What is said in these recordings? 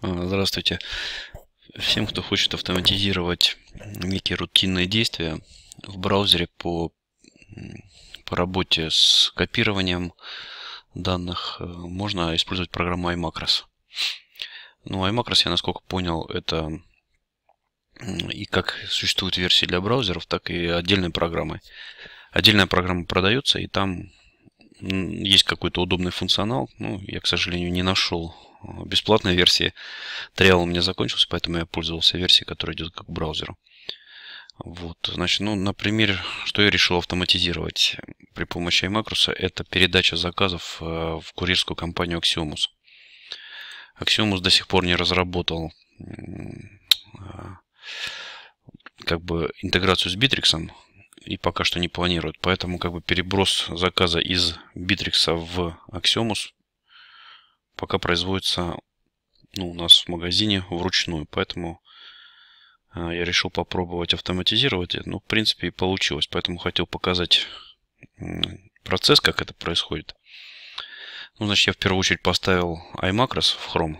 А, здравствуйте. Всем, кто хочет автоматизировать некие рутинные действия в браузере по, по работе с копированием данных, э, можно использовать программу iMacros. Ну, iMacros, я насколько понял, это и как существуют версии для браузеров, так и отдельные программы. Отдельная программа продается, и там есть какой-то удобный функционал. Ну, я, к сожалению, не нашел бесплатная версия Trial у меня закончился, поэтому я пользовался версией, которая идет как к браузеру. Вот, значит, ну, например, что я решил автоматизировать при помощи iMacros, это передача заказов э, в курьерскую компанию Axiomus. Axiomus до сих пор не разработал э, как бы интеграцию с Bittrex, и пока что не планируют. Поэтому как бы переброс заказа из Bittrex в Axiomus пока производится ну, у нас в магазине вручную. Поэтому э, я решил попробовать автоматизировать. Ну, в принципе, и получилось. Поэтому хотел показать процесс, как это происходит. Ну, значит, я в первую очередь поставил iMacros в Chrome.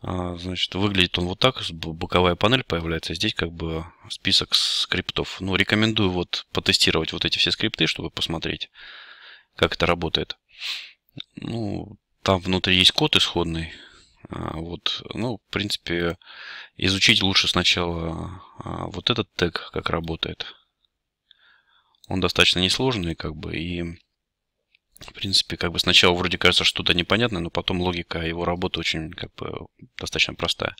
А, значит, выглядит он вот так. Боковая панель появляется. Здесь как бы список скриптов. Ну, рекомендую вот потестировать вот эти все скрипты, чтобы посмотреть, как это работает. Ну, там внутри есть код исходный. А, вот, ну, в принципе, изучить лучше сначала а, вот этот тег, как работает. Он достаточно несложный, как бы, и, в принципе, как бы сначала вроде кажется что-то непонятное, но потом логика его работы очень, как бы, достаточно простая.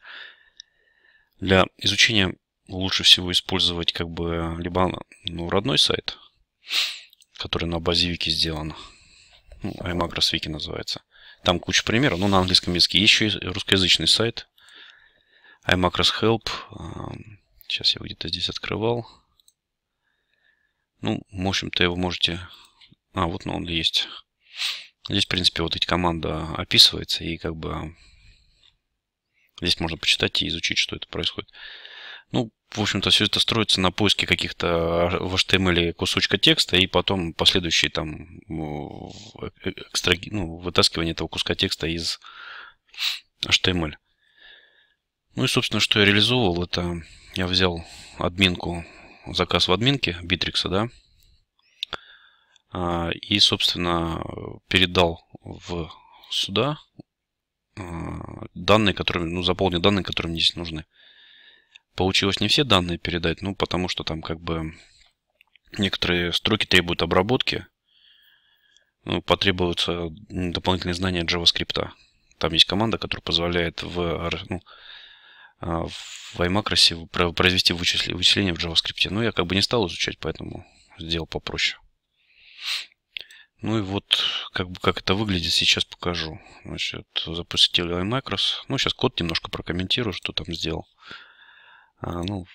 Для изучения лучше всего использовать, как бы, либо ну, родной сайт, который на базе Вики сделан, ну, iMagros Wiki называется. Там куча примеров, ну, на английском языке. Еще и русскоязычный сайт. iMacros Help. Сейчас я его где-то здесь открывал. Ну, в общем-то, его можете... А, вот ну, он есть. Здесь, в принципе, вот эта команда описывается, и как бы а, здесь можно почитать и изучить, что это происходит. Ну, в общем-то, все это строится на поиске каких-то э, в HTML кусочка текста и потом последующие там э, э, экстраги... ну, вытаскивание этого куска текста из HTML. Ну и, собственно, что я реализовывал, это я взял админку, заказ в админке Битрикса, да, а, и, собственно, передал в сюда а, данные, которые, ну, заполнил данные, которые мне здесь нужны. Получилось не все данные передать, ну, потому что там как бы некоторые строки требуют обработки. Ну, потребуются дополнительные знания JavaScript. Там есть команда, которая позволяет в, ну, а, в iMacros произвести вычисление в JavaScript. Но ну, я как бы не стал изучать, поэтому сделал попроще. Ну и вот как, бы, как это выглядит, сейчас покажу. Значит, запустили iMacros. Ну, сейчас код немножко прокомментирую, что там сделал. А, ну,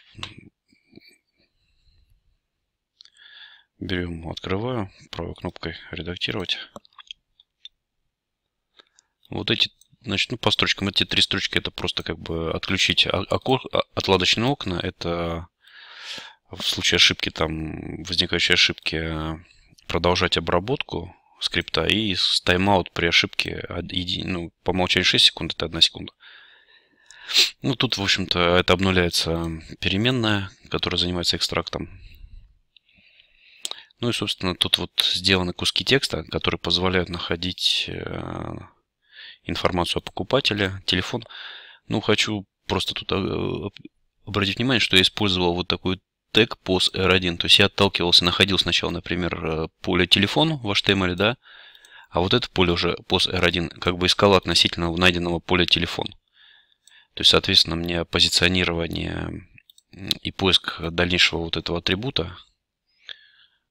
берем, открываю правой кнопкой редактировать. Вот эти, значит, ну, по строчкам, эти три строчки, это просто как бы отключить око, отладочные окна, это в случае ошибки, там, возникающей ошибки, э, продолжать обработку скрипта и тайм-аут при ошибке, ну, по умолчанию 6 секунд, это 1 секунда. Ну, тут, в общем-то, это обнуляется переменная, которая занимается экстрактом. Ну и, собственно, тут вот сделаны куски текста, которые позволяют находить э, информацию о покупателе, телефон. Ну, хочу просто тут э, обратить внимание, что я использовал вот такой тег POS R1. То есть я отталкивался, находил сначала, например, э, поле телефон в HTML, да, а вот это поле уже POS R1 как бы искало относительно найденного поля телефон. То есть, соответственно, мне позиционирование и поиск дальнейшего вот этого атрибута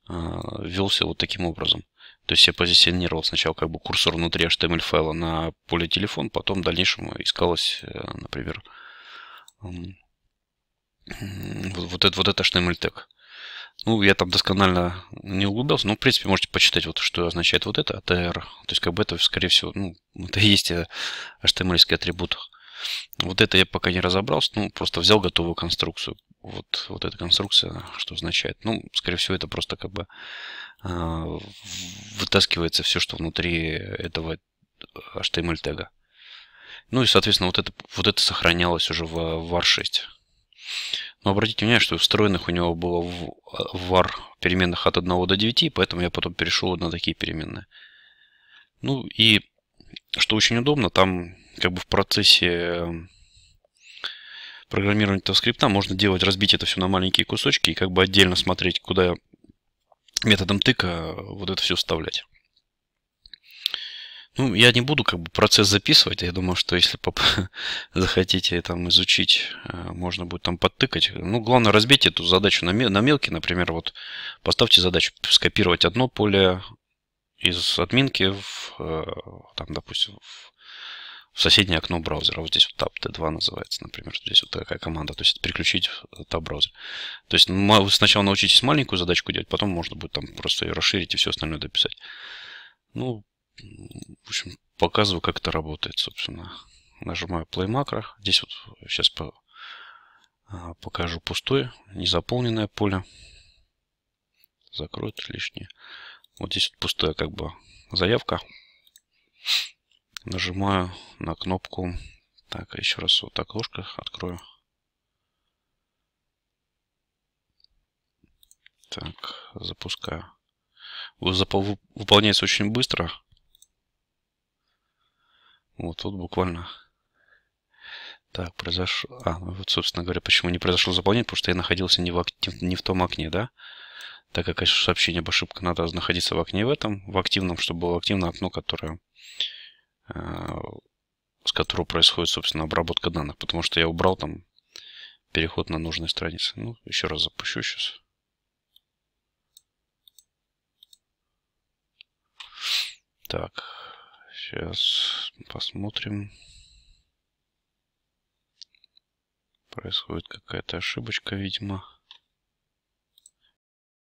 а, велся вот таким образом. То есть я позиционировал сначала как бы курсор внутри HTML файла на поле телефон, потом в дальнейшем искалось, э, например, вот, этот вот это HTML тег. Ну, я там досконально не углубился, но, в принципе, можете почитать, вот, что означает вот это ATR. То есть, как бы это, скорее всего, ну, это и есть э, html атрибут. Вот это я пока не разобрался, ну, просто взял готовую конструкцию. Вот, вот эта конструкция, что означает? Ну, скорее всего, это просто как бы э, вытаскивается все, что внутри этого э, HTML тега. Ну и, соответственно, вот это, вот это сохранялось уже в, в var6. Но обратите внимание, что встроенных у него было в var переменных от 1 до 9, поэтому я потом перешел на такие переменные. Ну и, что очень удобно, там как бы в процессе эм, программирования этого скрипта можно делать, разбить это все на маленькие кусочки и как бы отдельно смотреть, куда методом тыка э, вот это все вставлять. Ну, я не буду как бы процесс записывать. Я думаю, что если поп захотите там изучить, э, можно будет там подтыкать. Ну, главное, разбить эту задачу на, мел на мелкие. Например, вот поставьте задачу скопировать одно поле из админки в, э, там, допустим, в в соседнее окно браузера. Вот здесь вот Tab T2 называется, например. Здесь вот такая команда. То есть это переключить Tab браузер. То есть ну, вы сначала научитесь маленькую задачку делать, потом можно будет там просто ее расширить и все остальное дописать. Ну, в общем, показываю, как это работает, собственно. Нажимаю Play макро. Здесь вот сейчас по, а, покажу пустое, незаполненное поле. Закроют лишнее. Вот здесь вот пустая как бы заявка. Нажимаю на кнопку. Так, еще раз вот окошко открою. Так, запускаю. Выполняется очень быстро. Вот тут вот буквально. Так, произошло... А, ну вот, собственно говоря, почему не произошло заполнение, потому что я находился не в, актив не в том окне, да? Так как сообщение об ошибке надо находиться в окне в этом, в активном, чтобы было активно окно, которое с которого происходит, собственно, обработка данных, потому что я убрал там переход на нужные страницы. Ну, еще раз запущу сейчас. Так, сейчас посмотрим. Происходит какая-то ошибочка, видимо.